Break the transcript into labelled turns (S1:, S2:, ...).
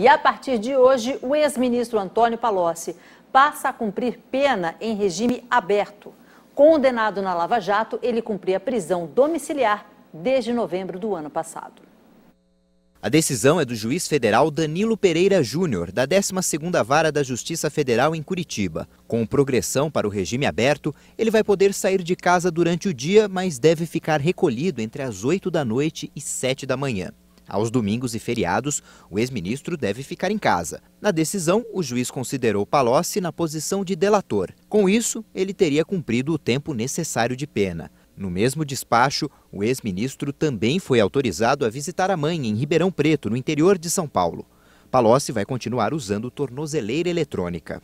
S1: E a partir de hoje, o ex-ministro Antônio Palocci passa a cumprir pena em regime aberto. Condenado na Lava Jato, ele cumpria prisão domiciliar desde novembro do ano passado.
S2: A decisão é do juiz federal Danilo Pereira Júnior, da 12ª Vara da Justiça Federal em Curitiba. Com progressão para o regime aberto, ele vai poder sair de casa durante o dia, mas deve ficar recolhido entre as 8 da noite e 7 da manhã. Aos domingos e feriados, o ex-ministro deve ficar em casa. Na decisão, o juiz considerou Palocci na posição de delator. Com isso, ele teria cumprido o tempo necessário de pena. No mesmo despacho, o ex-ministro também foi autorizado a visitar a mãe em Ribeirão Preto, no interior de São Paulo. Palocci vai continuar usando tornozeleira eletrônica.